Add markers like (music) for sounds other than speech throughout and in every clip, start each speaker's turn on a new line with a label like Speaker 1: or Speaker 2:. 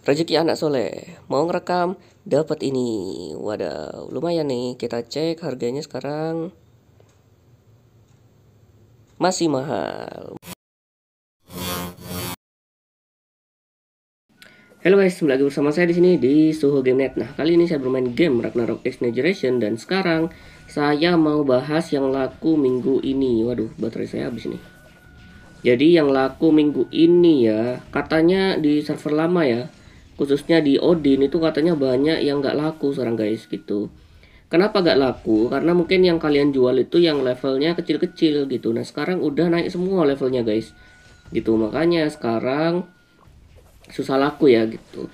Speaker 1: Rezeki anak soleh Mau ngerekam dapat ini Wadah lumayan nih Kita cek harganya sekarang Masih mahal Halo guys, kembali lagi bersama saya di sini di Suho Gamenet. Nah, kali ini saya bermain game Ragnarok X Generation dan sekarang saya mau bahas yang laku minggu ini. Waduh, baterai saya habis nih. Jadi yang laku minggu ini ya, katanya di server lama ya, khususnya di Odin itu katanya banyak yang nggak laku sekarang guys gitu kenapa nggak laku karena mungkin yang kalian jual itu yang levelnya kecil-kecil gitu nah sekarang udah naik semua levelnya guys gitu makanya sekarang susah laku ya gitu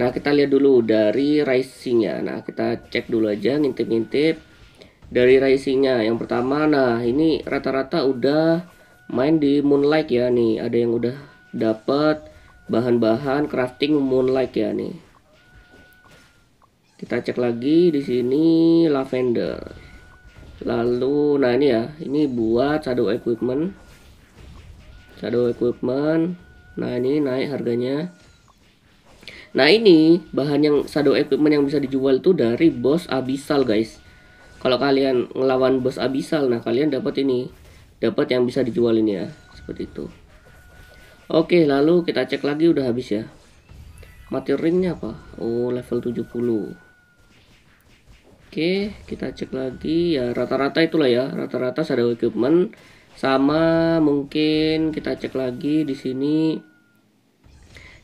Speaker 1: nah kita lihat dulu dari risingnya nah kita cek dulu aja ngintip-ngintip dari risingnya yang pertama nah ini rata-rata udah main di moonlight ya nih ada yang udah dapat bahan-bahan crafting moonlight ya nih kita cek lagi di sini lavender lalu nah ini ya ini buat shadow equipment shadow equipment nah ini naik harganya nah ini bahan yang shadow equipment yang bisa dijual itu dari bos abyssal guys kalau kalian ngelawan bos abyssal nah kalian dapat ini dapat yang bisa dijual ini ya seperti itu Oke, lalu kita cek lagi udah habis ya. Material ringnya apa? Oh, level 70. Oke, kita cek lagi ya rata-rata itulah ya. Rata-rata ada equipment sama mungkin kita cek lagi di sini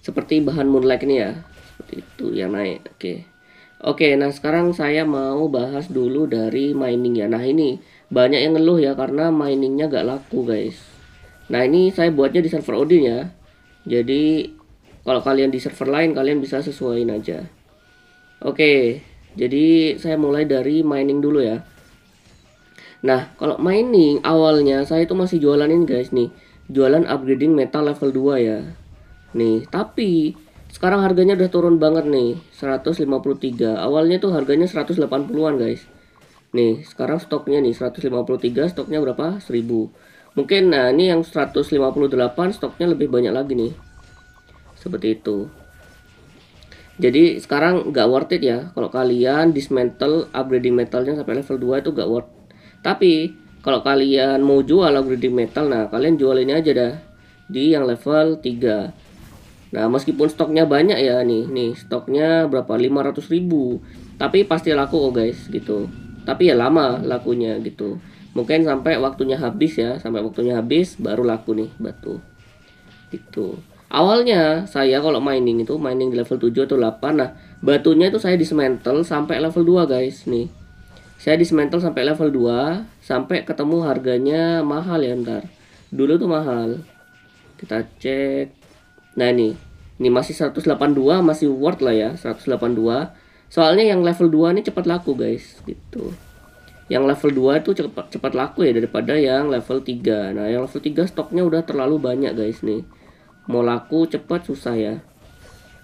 Speaker 1: seperti bahan moonlight ini ya. Seperti itu ya naik. Oke. Oke, nah sekarang saya mau bahas dulu dari mining ya. Nah ini banyak yang ngeluh ya karena miningnya gak laku guys Nah ini saya buatnya di server Odin ya. Jadi kalau kalian di server lain kalian bisa sesuaiin aja. Oke, jadi saya mulai dari mining dulu ya. Nah, kalau mining awalnya saya itu masih jualanin guys nih. Jualan upgrading metal level 2 ya. Nih, tapi sekarang harganya udah turun banget nih, 153. Awalnya tuh harganya 180-an guys. Nih, sekarang stoknya nih 153, stoknya berapa? 1000 mungkin nah ini yang 158 stoknya lebih banyak lagi nih seperti itu jadi sekarang nggak worth it ya kalau kalian dismantle upgrading metalnya sampai level 2 itu nggak worth tapi kalau kalian mau jual upgrading metal nah kalian jual ini aja dah di yang level 3 Nah, meskipun stoknya banyak ya nih, nih stoknya berapa? 500.000. Tapi pasti laku oh guys gitu. Tapi ya lama lakunya gitu mungkin sampai waktunya habis ya sampai waktunya habis baru laku nih batu itu awalnya saya kalau mining itu mining di level 7 atau 8 nah batunya itu saya dismantle sampai level 2 guys nih saya dismantle sampai level 2 sampai ketemu harganya mahal ya ntar dulu tuh mahal kita cek nah ini ini masih 182 masih worth lah ya 182 soalnya yang level 2 ini cepat laku guys gitu yang level 2 itu cepat cepat laku ya daripada yang level 3 nah yang level 3 stoknya udah terlalu banyak guys nih mau laku cepat susah ya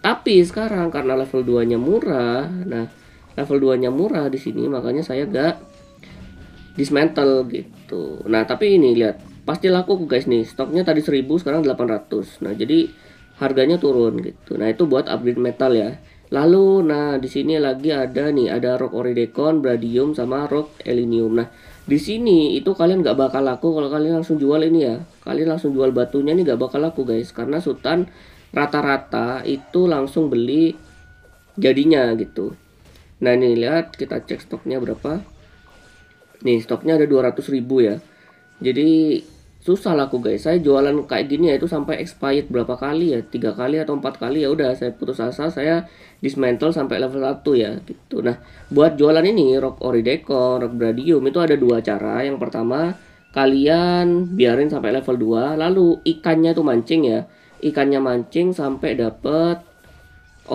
Speaker 1: tapi sekarang karena level 2 nya murah nah level 2 nya murah di sini makanya saya gak dismantle gitu nah tapi ini lihat pasti laku guys nih stoknya tadi 1000 sekarang 800 nah jadi harganya turun gitu nah itu buat upgrade metal ya Lalu, nah di sini lagi ada nih, ada rock oridecon, bradium sama rock elinium. Nah, di sini itu kalian nggak bakal laku kalau kalian langsung jual ini ya. Kalian langsung jual batunya ini nggak bakal laku guys, karena sultan rata-rata itu langsung beli jadinya gitu. Nah ini lihat kita cek stoknya berapa. Nih stoknya ada 200 ribu ya. Jadi susah laku guys saya jualan kayak gini ya itu sampai expired berapa kali ya tiga kali atau empat kali ya udah saya putus asa saya dismantle sampai level 1 ya gitu nah buat jualan ini rock orideco rock bradium itu ada dua cara yang pertama kalian biarin sampai level 2 lalu ikannya tuh mancing ya ikannya mancing sampai dapat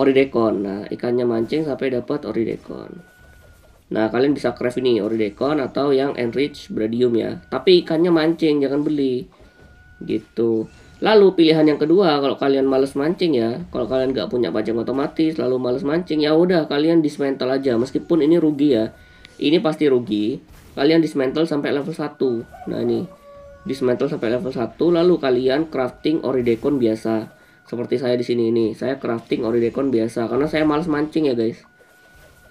Speaker 1: oridekon nah ikannya mancing sampai dapat oridekon Nah, kalian bisa craft ini Oridecon atau yang Enrich Bradium ya. Tapi ikannya mancing, jangan beli. Gitu. Lalu pilihan yang kedua, kalau kalian males mancing ya, kalau kalian nggak punya pajak otomatis, lalu males mancing, ya udah kalian dismantle aja. Meskipun ini rugi ya, ini pasti rugi. Kalian dismantle sampai level 1. Nah ini, dismantle sampai level 1, lalu kalian crafting oridecon biasa. Seperti saya di sini ini, saya crafting oridecon biasa karena saya males mancing ya guys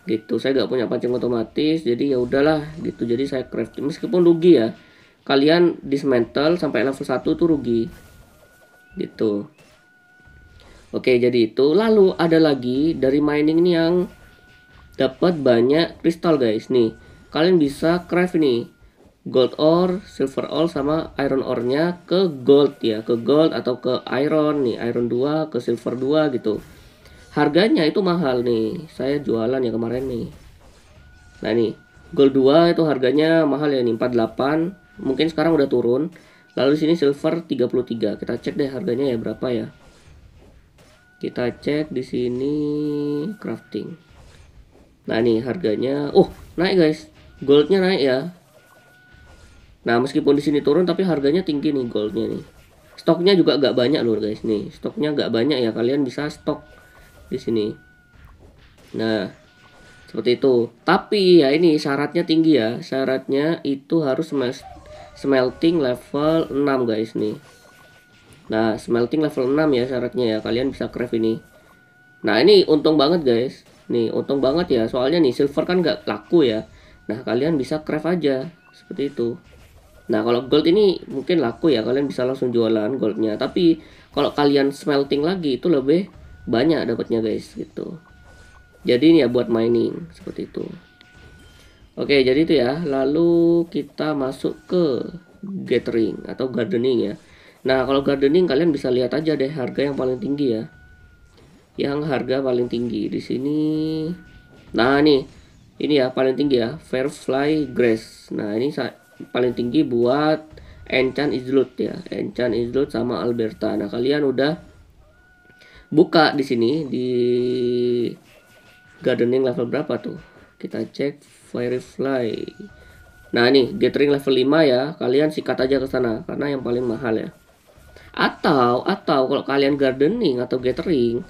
Speaker 1: gitu saya nggak punya pancing otomatis jadi ya udahlah gitu jadi saya crafting meskipun rugi ya kalian dismantle sampai level 1 tuh rugi gitu oke jadi itu lalu ada lagi dari mining ini yang dapat banyak kristal guys nih kalian bisa craft nih gold ore, silver ore sama iron ore-nya ke gold ya, ke gold atau ke iron nih, iron 2 ke silver 2 gitu harganya itu mahal nih saya jualan ya kemarin nih nah ini gold 2 itu harganya mahal ya nih 48 mungkin sekarang udah turun lalu sini silver 33 kita cek deh harganya ya berapa ya kita cek di sini crafting nah ini harganya oh naik guys goldnya naik ya nah meskipun di sini turun tapi harganya tinggi nih goldnya nih stoknya juga gak banyak loh guys nih stoknya gak banyak ya kalian bisa stok di sini. Nah, seperti itu. Tapi ya ini syaratnya tinggi ya. Syaratnya itu harus smelting level 6 guys nih. Nah, smelting level 6 ya syaratnya ya. Kalian bisa craft ini. Nah, ini untung banget guys. Nih, untung banget ya. Soalnya nih silver kan nggak laku ya. Nah, kalian bisa craft aja seperti itu. Nah, kalau gold ini mungkin laku ya, kalian bisa langsung jualan goldnya. Tapi kalau kalian smelting lagi itu lebih banyak dapatnya guys gitu jadi ini ya buat mining seperti itu oke jadi itu ya lalu kita masuk ke gathering atau gardening ya nah kalau gardening kalian bisa lihat aja deh harga yang paling tinggi ya yang harga paling tinggi di sini nah nih ini ya paling tinggi ya Fairfly grass nah ini paling tinggi buat enchant Islut ya enchant Islut sama Alberta nah kalian udah buka di sini di gardening level berapa tuh kita cek firefly nah ini gathering level 5 ya kalian sikat aja ke sana karena yang paling mahal ya atau atau kalau kalian gardening atau gathering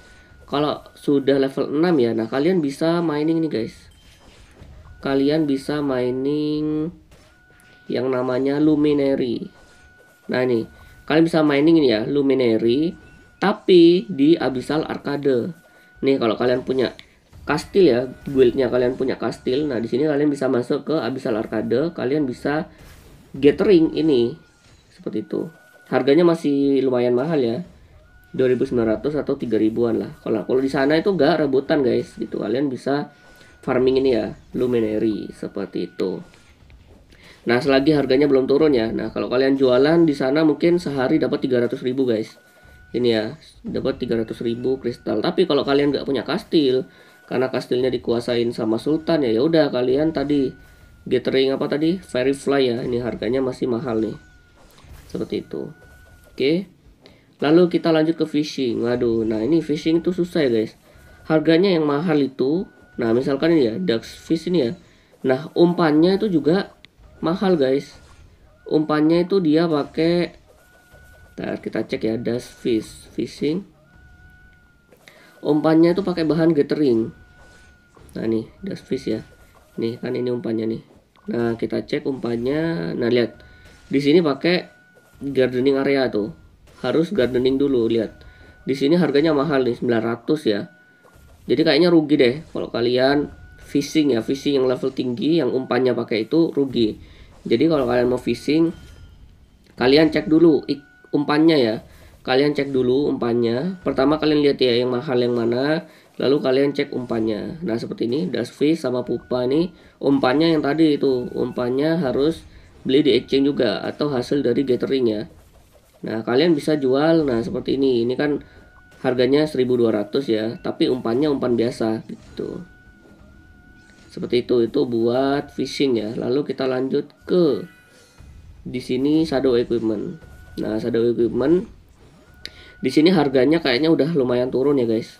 Speaker 1: kalau sudah level 6 ya nah kalian bisa mining nih guys kalian bisa mining yang namanya luminary nah ini kalian bisa mining ini ya luminary tapi di Abyssal Arcade. Nih kalau kalian punya kastil ya, buildnya kalian punya kastil. Nah, di sini kalian bisa masuk ke Abyssal Arcade, kalian bisa gathering ini. Seperti itu. Harganya masih lumayan mahal ya. 2900 atau 3000-an lah. Kalau kalau di sana itu gak rebutan, guys. Gitu. Kalian bisa farming ini ya, luminary seperti itu. Nah, selagi harganya belum turun ya. Nah, kalau kalian jualan di sana mungkin sehari dapat 300.000, guys ini ya dapat 300.000 kristal tapi kalau kalian nggak punya kastil karena kastilnya dikuasain sama sultan ya udah kalian tadi gathering apa tadi fairy fly ya ini harganya masih mahal nih seperti itu oke lalu kita lanjut ke fishing waduh nah ini fishing itu susah ya guys harganya yang mahal itu nah misalkan ini ya duck fish ini ya nah umpannya itu juga mahal guys umpannya itu dia pakai Ntar kita cek ya das fish fishing. Umpannya itu pakai bahan gathering. Nah nih das fish ya. Nih kan ini umpannya nih. Nah kita cek umpannya. Nah lihat di sini pakai gardening area tuh. Harus gardening dulu lihat. Di sini harganya mahal nih 900 ya. Jadi kayaknya rugi deh kalau kalian fishing ya fishing yang level tinggi yang umpannya pakai itu rugi. Jadi kalau kalian mau fishing kalian cek dulu umpannya ya kalian cek dulu umpannya pertama kalian lihat ya yang mahal yang mana lalu kalian cek umpannya nah seperti ini dasfish sama pupa nih umpannya yang tadi itu umpannya harus beli di exchange juga atau hasil dari gathering ya nah kalian bisa jual nah seperti ini ini kan harganya 1200 ya tapi umpannya umpan biasa gitu seperti itu itu buat fishing ya lalu kita lanjut ke di sini shadow equipment Nah, shadow equipment di sini harganya kayaknya udah lumayan turun ya, guys.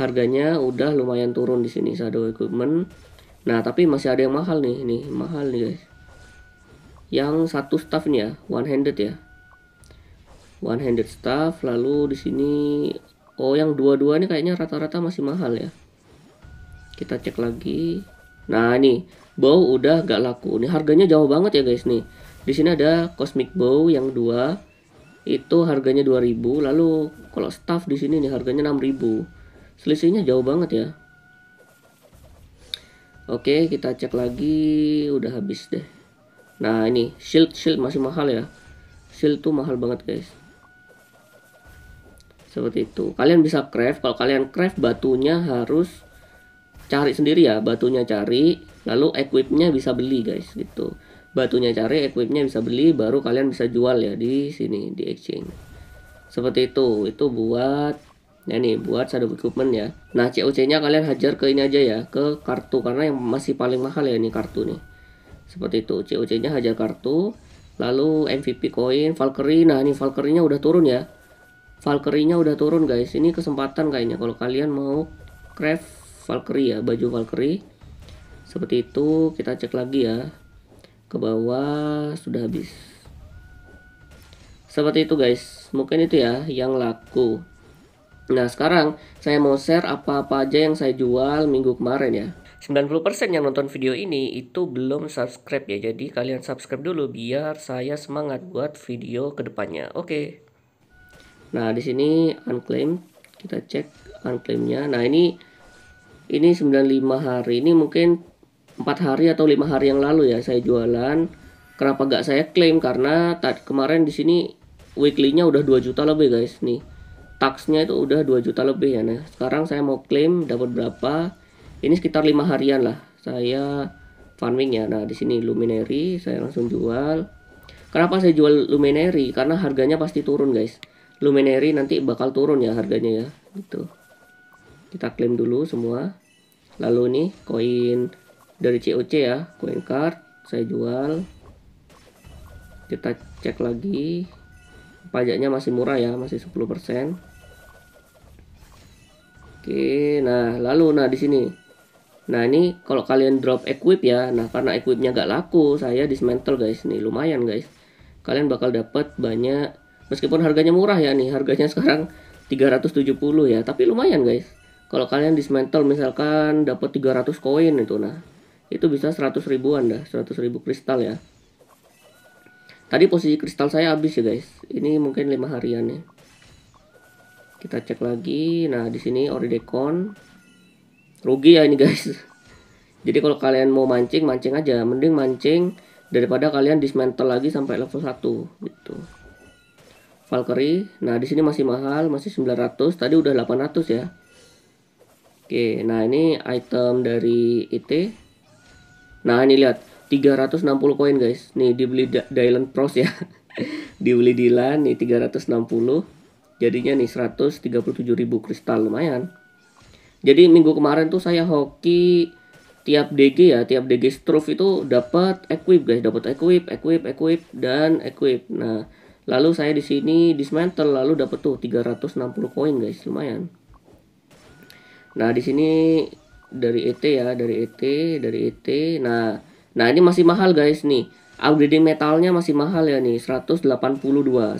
Speaker 1: Harganya udah lumayan turun di sini shadow equipment. Nah, tapi masih ada yang mahal nih, ini mahal nih, guys. Yang satu staff nih ya, one handed ya. One handed staff, lalu di sini oh yang dua-dua nih kayaknya rata-rata masih mahal ya. Kita cek lagi. Nah, ini bow udah gak laku. Ini harganya jauh banget ya, guys nih. Di sini ada Cosmic Bow yang dua itu harganya 2000 lalu kalau staff di sini nih harganya 6000 selisihnya jauh banget ya oke kita cek lagi udah habis deh nah ini shield shield masih mahal ya shield tuh mahal banget guys seperti itu kalian bisa craft kalau kalian craft batunya harus cari sendiri ya batunya cari lalu equipnya bisa beli guys gitu batunya cari equipnya bisa beli baru kalian bisa jual ya di sini di exchange seperti itu itu buat ya nih buat shadow equipment ya nah COC nya kalian hajar ke ini aja ya ke kartu karena yang masih paling mahal ya ini kartu nih seperti itu COC nya hajar kartu lalu MVP koin, Valkyrie nah ini Valkyrie nya udah turun ya Valkyrie nya udah turun guys ini kesempatan kayaknya kalau kalian mau craft Valkyrie ya baju Valkyrie seperti itu kita cek lagi ya ke bawah sudah habis seperti itu guys mungkin itu ya yang laku nah sekarang saya mau share apa-apa aja yang saya jual minggu kemarin ya 90% yang nonton video ini itu belum subscribe ya jadi kalian subscribe dulu biar saya semangat buat video kedepannya oke okay. nah di sini unclaim kita cek unclaimnya nah ini ini 95 hari ini mungkin empat hari atau lima hari yang lalu ya saya jualan kenapa gak saya klaim karena kemarin di sini weekly-nya udah 2 juta lebih guys nih taxnya itu udah 2 juta lebih ya nah sekarang saya mau klaim dapat berapa ini sekitar lima harian lah saya farming ya nah di sini luminary saya langsung jual kenapa saya jual luminary karena harganya pasti turun guys luminary nanti bakal turun ya harganya ya gitu kita klaim dulu semua lalu nih koin dari COC ya coin card saya jual kita cek lagi pajaknya masih murah ya masih 10% oke nah lalu nah di sini nah ini kalau kalian drop equip ya nah karena equipnya nggak laku saya dismantle guys nih lumayan guys kalian bakal dapat banyak meskipun harganya murah ya nih harganya sekarang 370 ya tapi lumayan guys kalau kalian dismantle misalkan dapat 300 koin itu nah itu bisa 100 ribuan dah 100 ribu kristal ya tadi posisi kristal saya habis ya guys ini mungkin lima harian ya kita cek lagi nah di sini oridekon rugi ya ini guys (laughs) jadi kalau kalian mau mancing mancing aja mending mancing daripada kalian dismantle lagi sampai level 1 gitu Valkyrie nah di sini masih mahal masih 900 tadi udah 800 ya Oke nah ini item dari IT Nah ini lihat 360 koin guys. Nih dibeli Dylan Pros ya. (laughs) dibeli Dylan nih 360. Jadinya nih 137 ribu kristal lumayan. Jadi minggu kemarin tuh saya hoki tiap DG ya, tiap DG Struve itu dapat equip guys, dapat equip, equip, equip dan equip. Nah, lalu saya di sini dismantle lalu dapet tuh 360 koin guys, lumayan. Nah, di sini dari ET ya, dari ET, dari ET. Nah, nah ini masih mahal guys nih. Upgrading metalnya masih mahal ya nih, 182.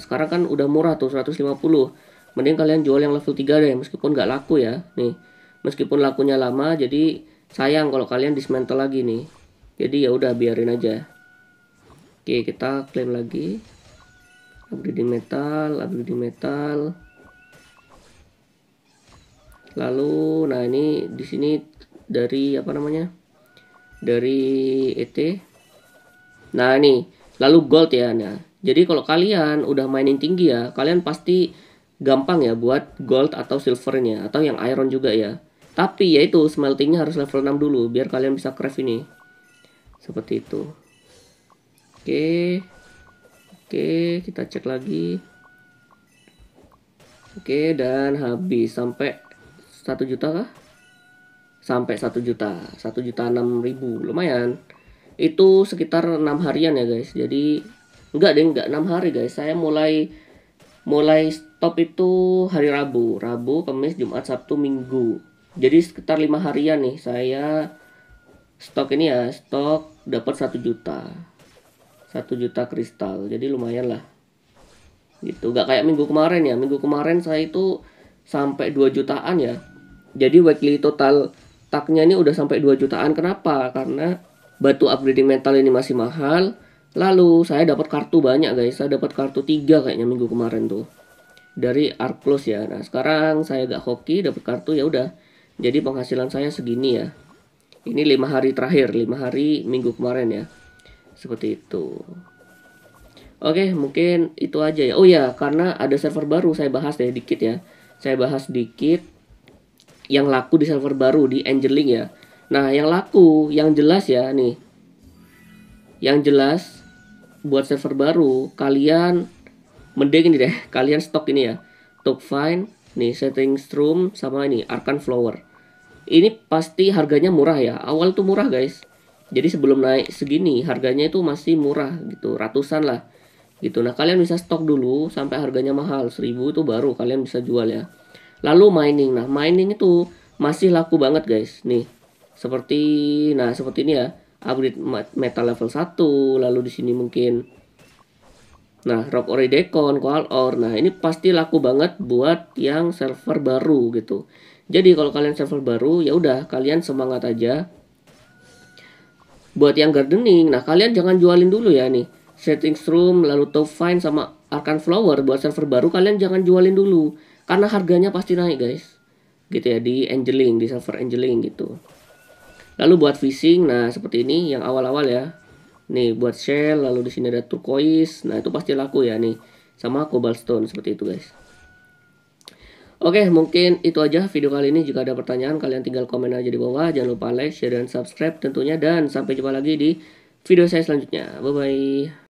Speaker 1: Sekarang kan udah murah tuh 150. Mending kalian jual yang level 3 deh meskipun nggak laku ya. Nih. Meskipun lakunya lama jadi sayang kalau kalian dismantle lagi nih. Jadi ya udah biarin aja. Oke, kita klaim lagi. Upgrading metal, upgrading metal lalu nah ini di sini dari apa namanya dari ET nah ini lalu gold ya nah jadi kalau kalian udah mainin tinggi ya kalian pasti gampang ya buat gold atau silvernya atau yang iron juga ya tapi ya itu smeltingnya harus level 6 dulu biar kalian bisa craft ini seperti itu oke oke kita cek lagi oke dan habis sampai satu juta kah sampai 1 juta 1 juta 6 ribu lumayan itu sekitar enam harian ya guys jadi enggak deh enggak enam hari guys saya mulai mulai stop itu hari Rabu Rabu Kamis Jumat Sabtu Minggu jadi sekitar lima harian nih saya stok ini ya stok dapat satu juta satu juta kristal jadi lumayan lah gitu gak kayak minggu kemarin ya minggu kemarin saya itu sampai 2 jutaan ya jadi weekly total taknya ini udah sampai 2 jutaan. Kenapa? Karena batu upgrading metal ini masih mahal. Lalu saya dapat kartu banyak guys. Saya dapat kartu 3 kayaknya minggu kemarin tuh. Dari Arclos ya. Nah, sekarang saya gak hoki dapat kartu ya udah. Jadi penghasilan saya segini ya. Ini lima hari terakhir, lima hari minggu kemarin ya. Seperti itu. Oke, mungkin itu aja ya. Oh ya, karena ada server baru saya bahas deh dikit ya. Saya bahas dikit yang laku di server baru di Angeling ya. Nah, yang laku, yang jelas ya nih. Yang jelas buat server baru kalian mending ini deh, (laughs) kalian stok ini ya. Top Fine, nih Setting Room sama ini Arkan Flower. Ini pasti harganya murah ya. Awal tuh murah, guys. Jadi sebelum naik segini harganya itu masih murah gitu, ratusan lah. Gitu. Nah, kalian bisa stok dulu sampai harganya mahal, 1000 itu baru kalian bisa jual ya. Lalu mining. Nah, mining itu masih laku banget, guys. Nih. Seperti nah, seperti ini ya. Upgrade metal level 1, lalu di sini mungkin Nah, Rock Ore Decon, coal ore, Nah, ini pasti laku banget buat yang server baru gitu. Jadi kalau kalian server baru, ya udah kalian semangat aja. Buat yang gardening, nah kalian jangan jualin dulu ya nih. Settings room, lalu top find sama Arcan Flower buat server baru kalian jangan jualin dulu karena harganya pasti naik guys gitu ya di angeling di server angeling gitu lalu buat fishing, nah seperti ini yang awal-awal ya nih buat shell lalu di sini ada turquoise nah itu pasti laku ya nih sama cobaltstone seperti itu guys Oke, mungkin itu aja video kali ini. Jika ada pertanyaan, kalian tinggal komen aja di bawah. Jangan lupa like, share, dan subscribe tentunya. Dan sampai jumpa lagi di video saya selanjutnya. Bye-bye.